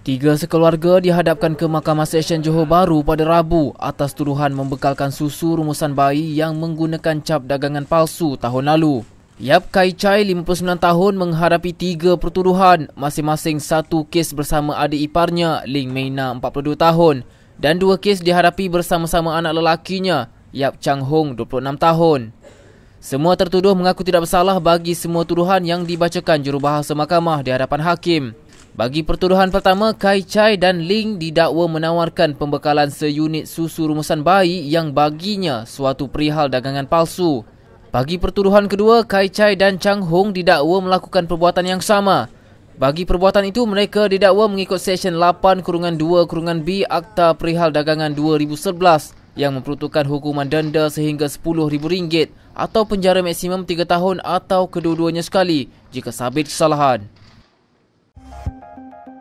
Tiga sekeluarga dihadapkan ke Mahkamah Seksyen Johor Bahru pada Rabu atas tuduhan membekalkan susu rumusan bayi yang menggunakan cap dagangan palsu tahun lalu. Yap Kai Chai, 59 tahun, menghadapi tiga pertuduhan, masing-masing satu kes bersama adik iparnya, Ling Meina, 42 tahun, dan dua kes dihadapi bersama-sama anak lelakinya, Yap Chang Hong, 26 tahun. Semua tertuduh mengaku tidak bersalah bagi semua tuduhan yang dibacakan jurubahasa mahkamah di hadapan hakim. Bagi pertuduhan pertama, Kai Chai dan Ling didakwa menawarkan pembekalan seunit susu rumusan bayi yang baginya suatu perihal dagangan palsu. Bagi pertuduhan kedua, Kai Chai dan Chang Hong didakwa melakukan perbuatan yang sama. Bagi perbuatan itu, mereka didakwa mengikut Seksyen 8-2-B Akta Perihal Dagangan 2011 yang memperuntukkan hukuman denda sehingga RM10,000 atau penjara maksimum 3 tahun atau kedua-duanya sekali jika sabit kesalahan. Thank you.